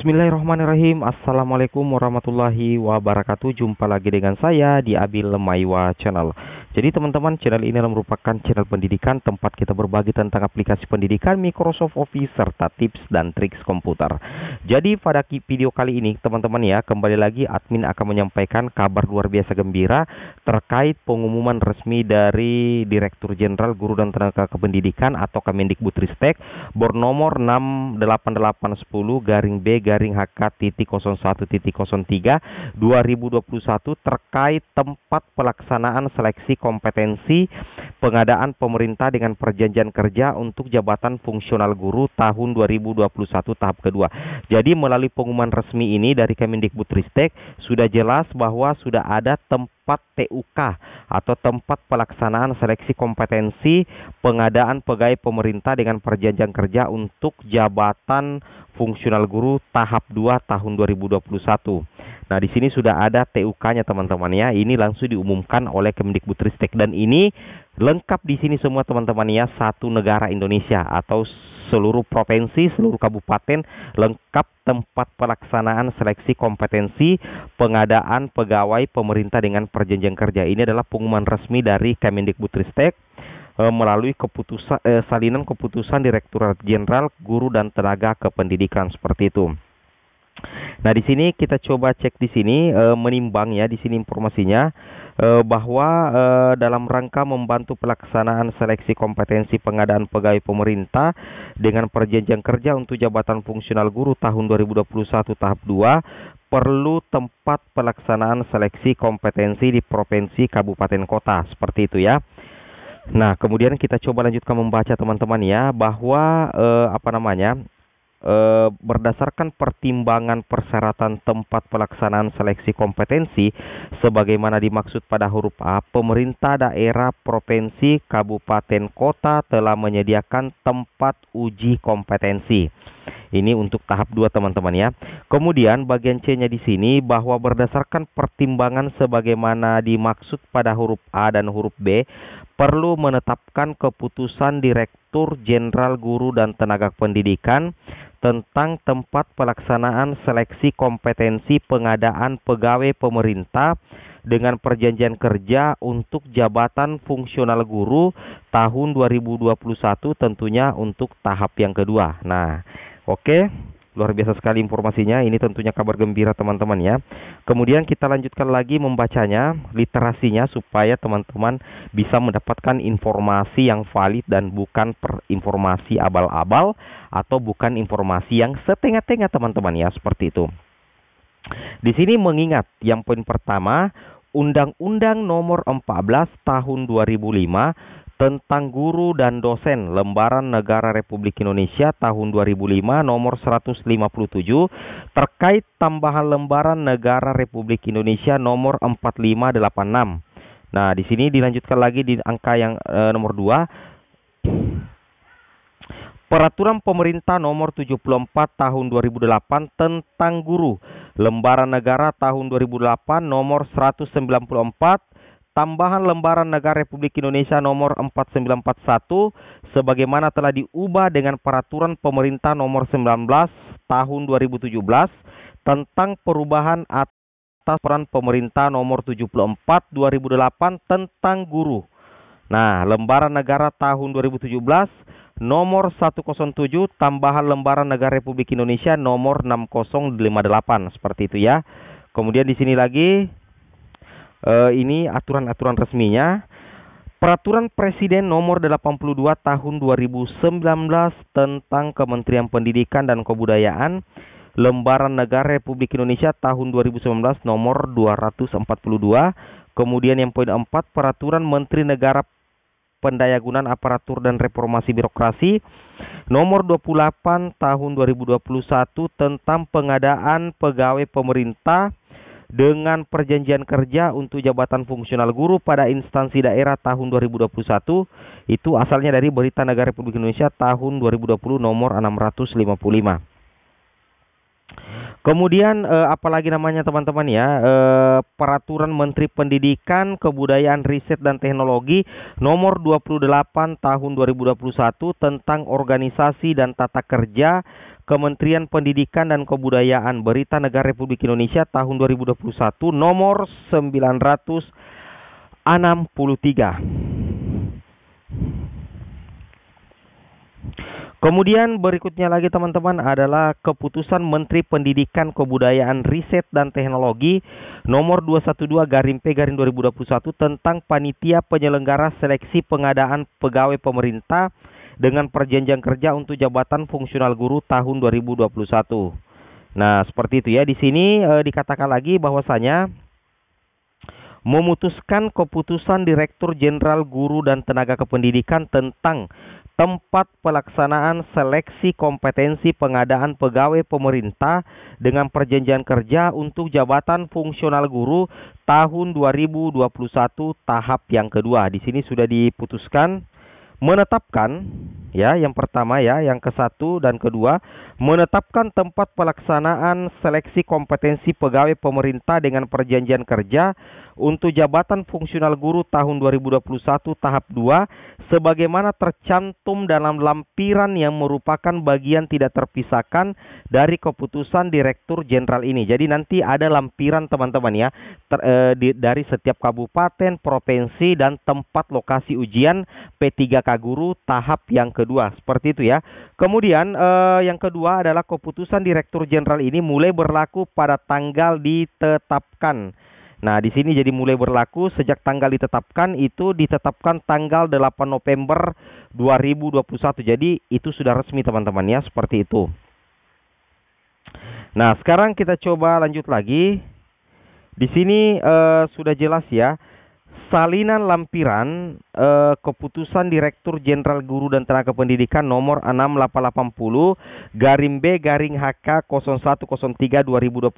Bismillahirrahmanirrahim Assalamualaikum warahmatullahi wabarakatuh Jumpa lagi dengan saya di Abil Lemaiwa Channel jadi teman-teman channel ini adalah merupakan channel pendidikan tempat kita berbagi tentang aplikasi pendidikan Microsoft Office serta tips dan triks komputer. Jadi pada video kali ini teman-teman ya kembali lagi admin akan menyampaikan kabar luar biasa gembira terkait pengumuman resmi dari Direktur Jenderal Guru dan Tenaga Kependidikan atau Kemendikbudristek bernomor 68810 garing B garing HK titik 01 titik 03 2021 terkait tempat pelaksanaan seleksi kompetensi pengadaan pemerintah dengan perjanjian kerja untuk jabatan fungsional guru tahun 2021 tahap kedua. Jadi melalui pengumuman resmi ini dari Kemendikbudristek sudah jelas bahwa sudah ada tempat TUK atau tempat pelaksanaan seleksi kompetensi pengadaan pegawai pemerintah dengan perjanjian kerja untuk jabatan fungsional guru tahap 2 tahun 2021. Nah, di sini sudah ada TUK-nya teman-teman ya. Ini langsung diumumkan oleh Kemendikbudristek dan ini lengkap di sini semua teman-teman ya, satu negara Indonesia atau seluruh provinsi, seluruh kabupaten lengkap tempat pelaksanaan seleksi kompetensi pengadaan pegawai pemerintah dengan perjanjian kerja. Ini adalah pengumuman resmi dari Kemendikbudristek eh, melalui keputusan eh, salinan keputusan Direktur Jenderal Guru dan Tenaga Kependidikan seperti itu. Nah, di sini kita coba cek di sini e, menimbang ya di sini informasinya e, bahwa e, dalam rangka membantu pelaksanaan seleksi kompetensi pengadaan pegawai pemerintah dengan perjanjian kerja untuk jabatan fungsional guru tahun 2021 tahap 2 perlu tempat pelaksanaan seleksi kompetensi di provinsi kabupaten kota seperti itu ya. Nah, kemudian kita coba lanjutkan membaca teman-teman ya bahwa e, apa namanya? eh, berdasarkan pertimbangan persyaratan tempat pelaksanaan seleksi kompetensi sebagaimana dimaksud pada huruf A, pemerintah daerah, provinsi, kabupaten, kota telah menyediakan tempat uji kompetensi. Ini untuk tahap 2 teman-teman ya. Kemudian bagian C-nya di sini bahwa berdasarkan pertimbangan sebagaimana dimaksud pada huruf A dan huruf B perlu menetapkan keputusan Direktur Jenderal Guru dan Tenaga Pendidikan tentang tempat pelaksanaan seleksi kompetensi pengadaan pegawai pemerintah dengan perjanjian kerja untuk jabatan fungsional guru tahun 2021 tentunya untuk tahap yang kedua. Nah, oke. Okay. Luar biasa sekali informasinya. Ini tentunya kabar gembira teman-teman ya. Kemudian kita lanjutkan lagi membacanya, literasinya supaya teman-teman bisa mendapatkan informasi yang valid dan bukan per informasi abal-abal atau bukan informasi yang setengah-tengah teman-teman ya, seperti itu. Di sini mengingat yang poin pertama, Undang-Undang Nomor 14 Tahun 2005 tentang guru dan dosen Lembaran Negara Republik Indonesia tahun 2005 nomor 157 terkait tambahan Lembaran Negara Republik Indonesia nomor 4586. Nah, di sini dilanjutkan lagi di angka yang e, nomor 2 Peraturan Pemerintah Nomor 74 Tahun 2008 tentang guru, Lembaran Negara Tahun 2008 Nomor 194 tambahan lembaran negara Republik Indonesia nomor 4941 sebagaimana telah diubah dengan peraturan pemerintah nomor 19 tahun 2017 tentang perubahan atas peran pemerintah nomor 74 2008 tentang guru. Nah, lembaran negara tahun 2017 nomor 107 tambahan lembaran negara Republik Indonesia nomor 6058 seperti itu ya. Kemudian di sini lagi uh, ini aturan-aturan resminya. Peraturan Presiden Nomor 82 Tahun 2019 tentang Kementerian Pendidikan dan Kebudayaan Lembaran Negara Republik Indonesia tahun 2019 nomor 242. Kemudian yang poin 4 Peraturan Menteri Negara Pendayagunaan Aparatur dan Reformasi Birokrasi nomor 28 tahun 2021 tentang pengadaan pegawai pemerintah dengan perjanjian kerja untuk jabatan fungsional guru pada instansi daerah tahun 2021 itu asalnya dari Berita Negara Republik Indonesia tahun 2020 nomor 655. Kemudian eh, apalagi namanya teman-teman ya eh, peraturan Menteri Pendidikan, Kebudayaan, Riset dan Teknologi nomor 28 tahun 2021 tentang organisasi dan tata kerja Kementerian Pendidikan dan Kebudayaan Berita Negara Republik Indonesia tahun 2021 nomor 963. Kemudian berikutnya lagi teman-teman adalah keputusan Menteri Pendidikan Kebudayaan Riset dan Teknologi nomor 212 garim P garim 2021 tentang panitia penyelenggara seleksi pengadaan pegawai pemerintah dengan perjanjian kerja untuk jabatan fungsional guru tahun 2021. Nah, seperti itu ya. Di sini e, dikatakan lagi bahwasanya memutuskan keputusan Direktur Jenderal Guru dan Tenaga Kependidikan tentang tempat pelaksanaan seleksi kompetensi pengadaan pegawai pemerintah dengan perjanjian kerja untuk jabatan fungsional guru tahun 2021 tahap yang kedua. Di sini sudah diputuskan menetapkan ya yang pertama ya yang ke satu dan kedua menetapkan tempat pelaksanaan seleksi kompetensi pegawai pemerintah dengan perjanjian kerja untuk jabatan fungsional guru tahun 2021 tahap 2 sebagaimana tercantum dalam lampiran yang merupakan bagian tidak terpisahkan dari keputusan direktur jenderal ini. Jadi nanti ada lampiran teman-teman ya ter, e, di, dari setiap kabupaten, provinsi dan tempat lokasi ujian P3K guru tahap yang ke kedua. Seperti itu ya. Kemudian eh, yang kedua adalah keputusan Direktur Jenderal ini mulai berlaku pada tanggal ditetapkan. Nah, di sini jadi mulai berlaku sejak tanggal ditetapkan itu ditetapkan tanggal 8 November 2021. Jadi itu sudah resmi teman-teman ya, seperti itu. Nah, sekarang kita coba lanjut lagi. Di sini eh, sudah jelas ya salinan lampiran eh, keputusan Direktur Jenderal Guru dan Tenaga Pendidikan nomor 6880 garing B garing HK 0103 2021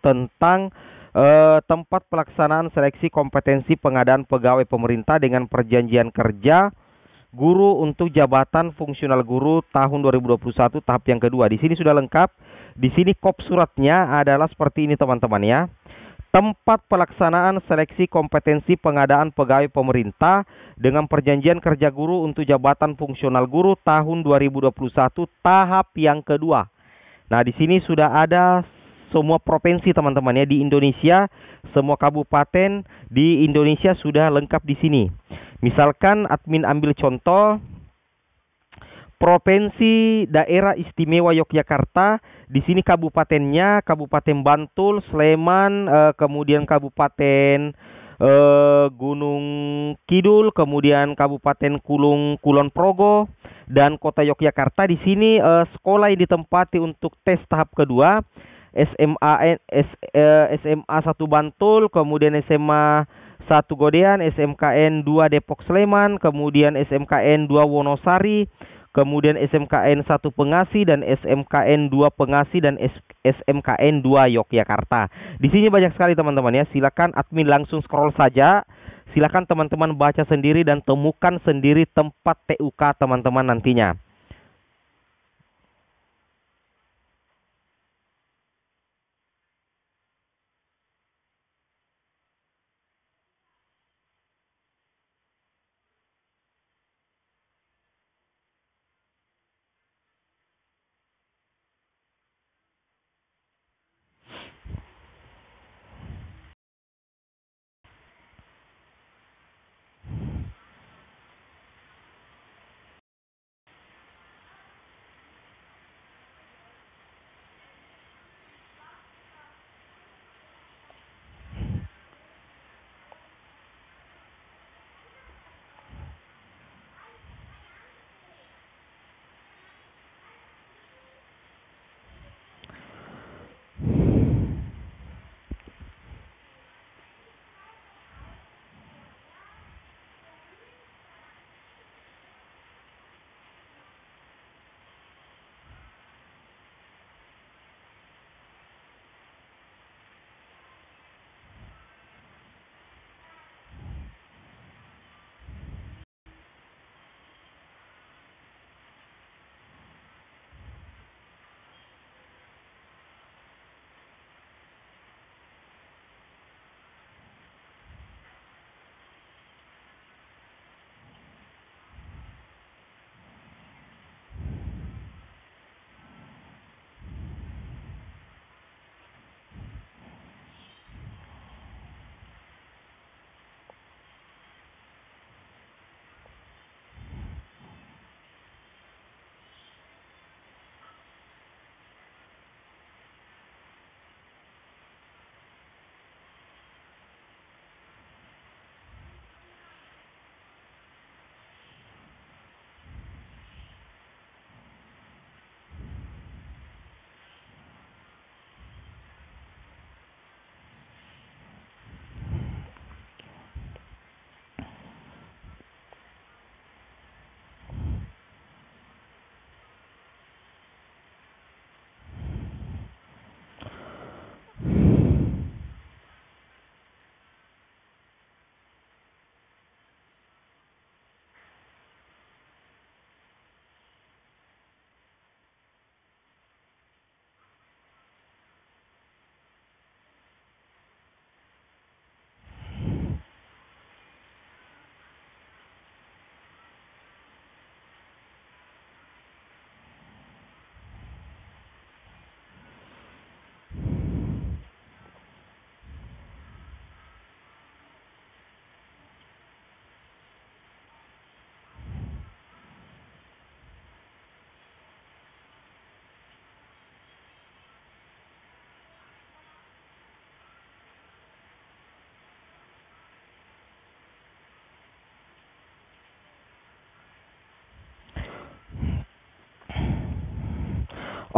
tentang eh, tempat pelaksanaan seleksi kompetensi pengadaan pegawai pemerintah dengan perjanjian kerja guru untuk jabatan fungsional guru tahun 2021 tahap yang kedua. Di sini sudah lengkap. Di sini kop suratnya adalah seperti ini teman-teman ya tempat pelaksanaan seleksi kompetensi pengadaan pegawai pemerintah dengan perjanjian kerja guru untuk jabatan fungsional guru tahun 2021 tahap yang kedua. Nah, di sini sudah ada semua provinsi teman-teman ya di Indonesia, semua kabupaten di Indonesia sudah lengkap di sini. Misalkan admin ambil contoh Provinsi Daerah Istimewa Yogyakarta, di sini kabupatennya Kabupaten Bantul, Sleman, eh, kemudian Kabupaten eh, Gunung Kidul, kemudian Kabupaten Kulung Kulon Progo dan Kota Yogyakarta. Di sini eh, sekolah yang ditempati untuk tes tahap kedua SMA S, eh, SMA 1 Bantul, kemudian SMA 1 Godean, SMKN 2 Depok Sleman, kemudian SMKN 2 Wonosari kemudian SMKN 1 Pengasi dan SMKN 2 Pengasi dan SMKN 2 Yogyakarta. Di sini banyak sekali teman-teman ya, silakan admin langsung scroll saja. Silakan teman-teman baca sendiri dan temukan sendiri tempat TUK teman-teman nantinya.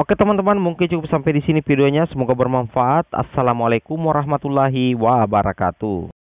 Oke teman-teman mungkin cukup sampai di sini videonya semoga bermanfaat. Assalamualaikum warahmatullahi wabarakatuh.